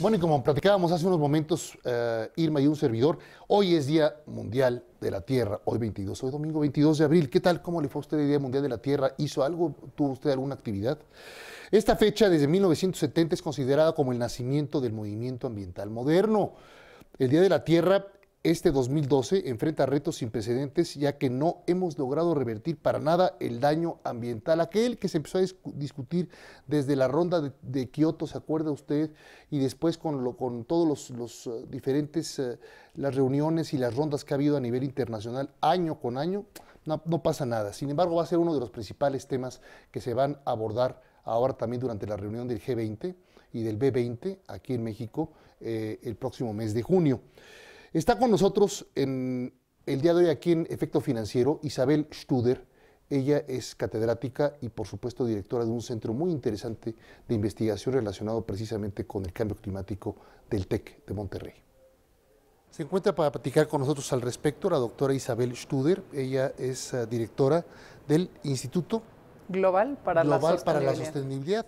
Bueno, y como platicábamos hace unos momentos, eh, Irma y un servidor, hoy es Día Mundial de la Tierra, hoy 22, hoy domingo 22 de abril. ¿Qué tal? ¿Cómo le fue a usted el Día Mundial de la Tierra? ¿Hizo algo? ¿Tuvo usted alguna actividad? Esta fecha, desde 1970, es considerada como el nacimiento del movimiento ambiental moderno. El Día de la Tierra este 2012 enfrenta retos sin precedentes ya que no hemos logrado revertir para nada el daño ambiental, aquel que se empezó a discutir desde la ronda de, Kioto, ¿se acuerda usted? Y después con, lo, con todos los, eh, diferentes, eh, las reuniones y las rondas que ha habido a nivel internacional año con año, no, pasa nada. Sin embargo, va a ser uno de los principales temas que se van a abordar ahora también durante la reunión del G20 y del B20 aquí en México eh, el próximo mes de junio. Está con nosotros en el día de hoy aquí en Efecto Financiero Isabel Studer. Ella es catedrática y por supuesto directora de un centro muy interesante de investigación relacionado precisamente con el cambio climático del TEC de Monterrey. Se encuentra para platicar con nosotros al respecto la doctora Isabel Studer. Ella es eh, directora del Instituto Global para, la, para la Sostenibilidad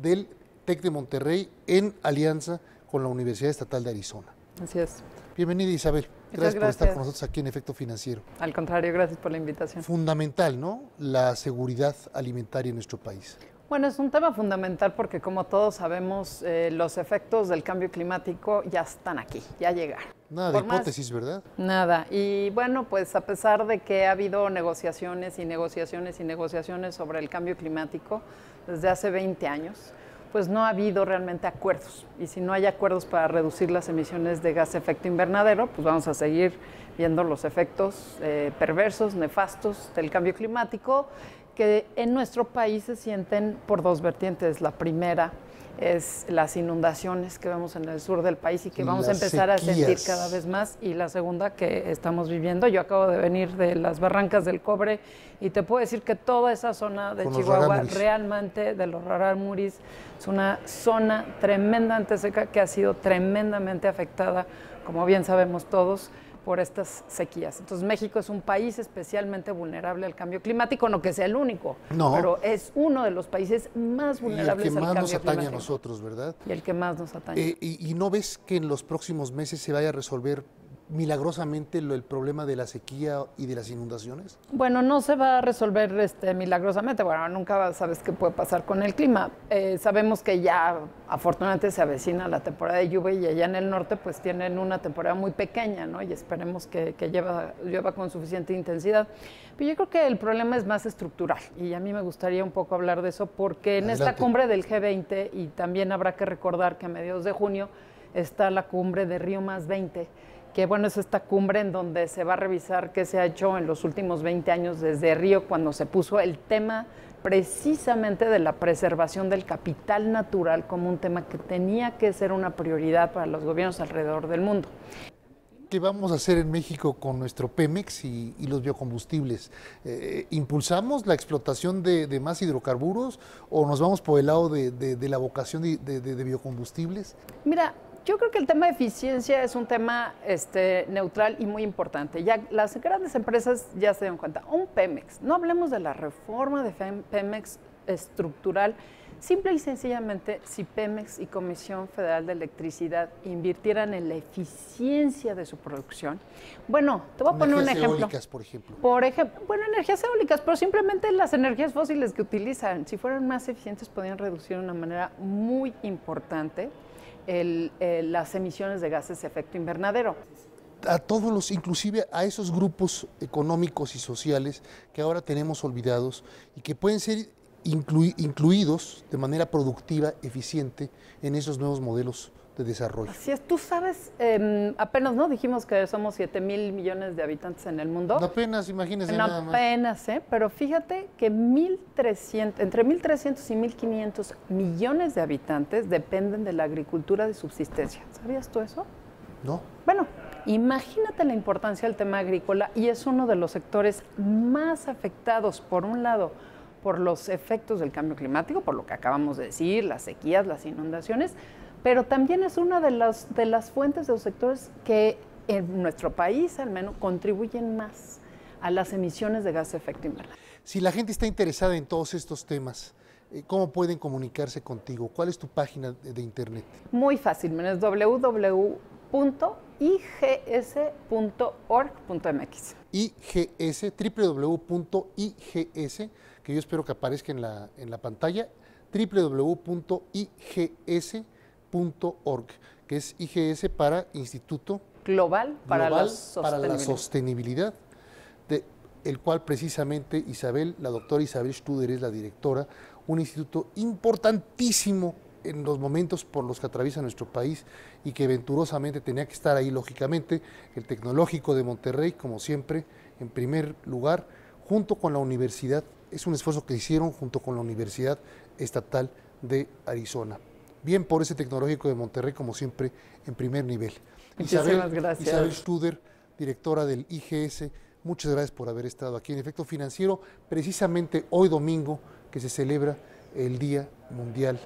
del TEC de Monterrey en alianza con la Universidad Estatal de Arizona. Así es. Bienvenida Isabel, gracias, gracias, por estar con nosotros aquí en Efecto Financiero. Al contrario, gracias por la invitación. Fundamental, ¿no? La seguridad alimentaria en nuestro país. Bueno, es un tema fundamental porque como todos sabemos, eh, los efectos del cambio climático ya están aquí, ya llegaron. Nada de hipótesis, ¿verdad? Nada. Y bueno, pues a pesar de que ha habido negociaciones y negociaciones y negociaciones sobre el cambio climático desde hace 20 años, pues no ha habido realmente acuerdos. Y si no hay acuerdos para reducir las emisiones de gas efecto invernadero, pues vamos a seguir viendo los efectos eh, perversos, nefastos del cambio climático, que en nuestro país se sienten por dos vertientes. La primera, es las inundaciones que vemos en el sur del país y que vamos a empezar a sentir cada vez más y la segunda que estamos viviendo. Yo acabo de venir de las barrancas del cobre y te puedo decir que toda esa zona de Chihuahua realmente de los Rarámuris, es una zona tremendamente seca que ha sido tremendamente afectada, como bien sabemos todos por estas sequías. Entonces México es un país especialmente vulnerable al cambio climático, no que sea el único, pero es uno de los países más vulnerables al cambio climático. Y el que más nos atañe a nosotros, ¿verdad? Y el que más nos atañe. Eh, y, y, no ves que en los próximos meses se vaya a resolver milagrosamente el problema de la sequía y de las inundaciones? Bueno, no se va a resolver este, milagrosamente. Bueno, nunca sabes qué puede pasar con el clima. Eh, sabemos que ya afortunadamente se avecina la temporada de lluvia y allá en el norte pues tienen una temporada muy pequeña, ¿no? Y esperemos que, que lleva, con suficiente intensidad. Pero yo creo que el problema es más estructural y a mí me gustaría un poco hablar de eso porque en esta cumbre del G20 y también habrá que recordar que a mediados de junio está la cumbre de Río más 20 que bueno, es esta cumbre en donde se va a revisar qué se ha hecho en los últimos 20 años desde Río, cuando se puso el tema precisamente de la preservación del capital natural como un tema que tenía que ser una prioridad para los gobiernos alrededor del mundo. ¿Qué vamos a hacer en México con nuestro Pemex y, los biocombustibles? Eh, eh, ¿Impulsamos la explotación de, más hidrocarburos o nos vamos por el lado de, de la vocación de, biocombustibles? Mira, yo creo que el tema de eficiencia es un tema este, neutral y muy importante. Ya las grandes empresas ya se dan cuenta. Un Pemex, no hablemos de la reforma de Pemex estructural. Simple y sencillamente, si Pemex y Comisión Federal de Electricidad invirtieran en la eficiencia de su producción, bueno, te voy a poner un ejemplo. Energías Eólicas, por ejemplo. Por ejemplo, bueno, energías eólicas, pero simplemente las energías fósiles que utilizan, si fueran más eficientes, podrían reducir de una manera muy importante el, las emisiones de gases de efecto invernadero. A todos los, inclusive a esos grupos económicos y sociales que ahora tenemos olvidados y que pueden ser incluidos de manera productiva, eficiente en esos nuevos modelos de desarrollo. Así es, tú sabes, em, apenas, ¿no? Dijimos que somos 7 mil millones de habitantes en el mundo. No apenas, imagínese nada más. apenas, ¿eh? Pero fíjate que 1300, entre 1.300 y 1.500 millones de habitantes dependen de la agricultura de subsistencia. ¿Sabías tú eso? No. Bueno, imagínate la importancia del tema agrícola y es uno de los sectores más afectados, por un lado, por los efectos del cambio climático, por lo que acabamos de decir, las sequías, las inundaciones, pero también es una de las, de las fuentes de los sectores que en nuestro país al menos contribuyen más a las emisiones de gas de efecto invernadero. Si la gente está interesada en todos estos temas, eh, ¿Cómo pueden comunicarse contigo? ¿Cuál es tu página de internet? Muy fácil, es www.igs.org.mx. IGS, www.igs, que yo espero que aparezca en la, en la pantalla, www.igs.org.mx que es IGS para Instituto Global para, la, Sostenibilidad, del el cual precisamente Isabel, la doctora Isabel Studer es la directora, un instituto importantísimo en los momentos por los que atraviesa nuestro país y que venturosamente tenía que estar ahí, lógicamente, el Tecnológico de Monterrey, como siempre, en primer lugar, junto con la universidad, es un esfuerzo que hicieron junto con la Universidad Estatal de Arizona. Bien por ese tecnológico de Monterrey, como siempre, en primer nivel. Muchísimas gracias. Isabel Studer, directora del IGS, muchas gracias por haber estado aquí en Efecto Financiero, precisamente hoy domingo que se celebra el Día Mundial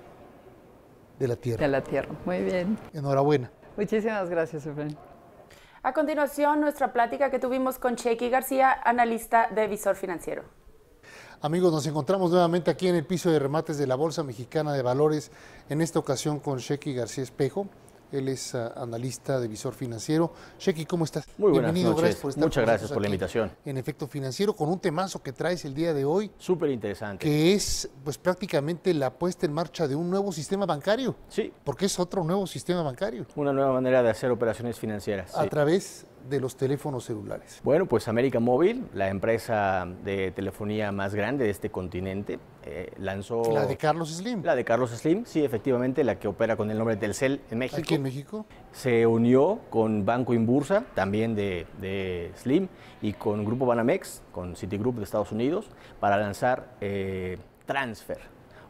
de la Tierra. De la Tierra, muy bien. Enhorabuena. Muchísimas gracias, Efraín. A continuación, nuestra plática que tuvimos con Chequi García, analista de Visor Financiero. Amigos, nos encontramos nuevamente aquí en el piso de remates de la Bolsa Mexicana de Valores, en esta ocasión con Shecky García Espejo. Él es ah, analista de visor financiero. Shecky, ¿cómo estás? Muy buenas Bienvenido, gracias por estar Muchas gracias por la invitación. En efecto financiero, con un temazo que traes el día de hoy. Súper interesante. Que es, pues, prácticamente la puesta en marcha de un nuevo sistema bancario. Sí. Porque es otro nuevo sistema bancario. Una nueva manera de hacer operaciones financieras. A través de los teléfonos celulares? Bueno, pues América Móvil, la empresa de telefonía más grande de este continente, eh, lanzó... La de Carlos Slim. La de Carlos Slim, sí, efectivamente, la que opera con el nombre Telcel en México. Aquí en México. Se unió con Banco Inbursa, también de, Slim, y con Grupo Banamex, con Citigroup de Estados Unidos, para lanzar eh, Transfer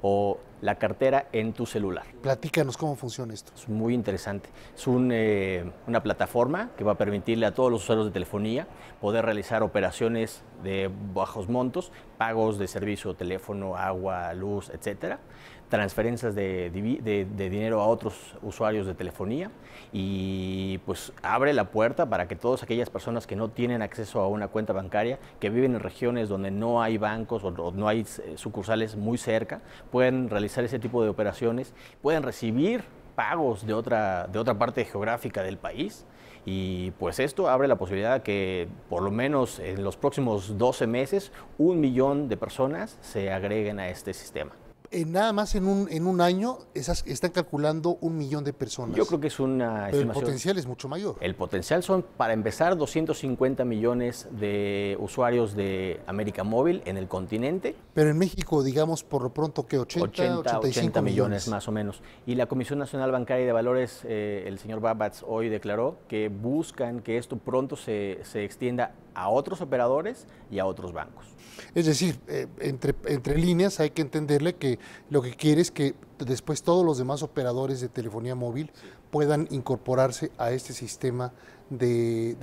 o la cartera en tu celular. Platícanos cómo funciona esto. Es muy interesante. Es eh, una plataforma que va a permitirle a todos los usuarios de telefonía poder realizar operaciones de bajos montos, pagos de servicio, teléfono, agua, luz, etcétera, transferencias de, dinero a otros usuarios de telefonía y pues abre la puerta para que todas aquellas personas que no tienen acceso a una cuenta bancaria, que viven en regiones donde no hay bancos o, no hay eh, sucursales muy cerca, puedan realizar ese tipo de operaciones, pueden recibir pagos de otra, de otra parte geográfica del país. Y pues esto abre la posibilidad de que por lo menos en los próximos 12 meses un millón de personas se agreguen a este sistema nada más en un, en un año esas, están calculando un millón de personas. Yo creo que es una El potencial es mucho mayor. El potencial son, para empezar, 250 millones de usuarios de América Móvil en el continente. Pero en México, digamos, por lo pronto que 80, 85 80 millones, más o menos. Y la Comisión Nacional Bancaria y de Valores, eh, el señor Babats hoy declaró que buscan que esto pronto se, se extienda a otros operadores y a otros bancos. Es decir, eh, entre, entre líneas hay que entenderle que lo que quiere es que después todos los demás operadores de telefonía móvil puedan incorporarse a este sistema de,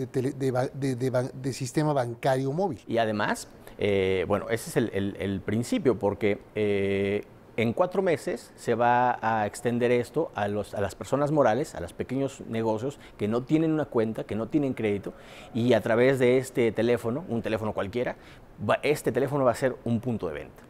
sistema bancario móvil. Y además, eh, bueno, ese es el, principio, porque eh, en cuatro meses se va a extender esto a, las personas morales, a los pequeños negocios que no tienen una cuenta, que no tienen crédito, y a través de este teléfono, un teléfono cualquiera, este teléfono va a ser un punto de venta.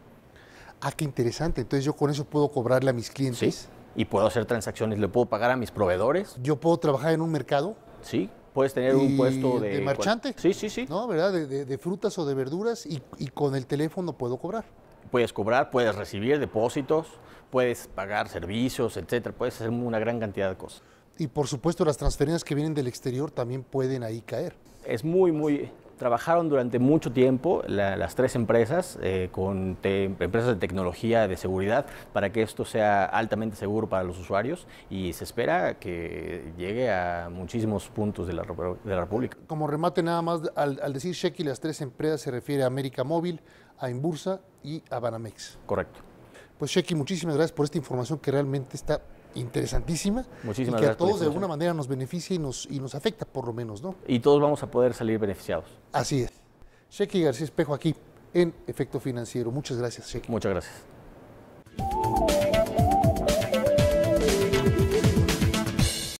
Ah, qué interesante. Entonces yo con eso puedo cobrarle a mis clientes. Sí, y puedo hacer transacciones, le puedo pagar a mis proveedores. ¿Yo puedo trabajar en un mercado? Sí, puedes tener un puesto de... de marchante? Sí, sí, sí. ¿No, verdad? De, frutas o de verduras y, y con el teléfono puedo cobrar puedes cobrar, puedes recibir depósitos, puedes pagar servicios, etcétera, puedes hacer una gran cantidad de cosas. Y por supuesto las transferencias que vienen del exterior también pueden ahí caer. Es muy, muy, Trabajaron durante mucho tiempo las tres empresas eh, con empresas de tecnología de seguridad para que esto sea altamente seguro para los usuarios y se espera que llegue a muchísimos puntos de la, República. Como remate nada más, al, al decir Shecky, las tres empresas se refiere a América Móvil, a Inbursa y a Banamex. Correcto. Pues Shecky, muchísimas gracias por esta información que realmente está interesantísima muchísimas y que a todos de alguna manera nos beneficia y nos, y nos afecta por lo menos, ¿no? Y todos vamos a poder salir beneficiados. Así es. Shecky García Espejo aquí en Efecto Financiero. Muchas gracias, Shecky. Muchas gracias.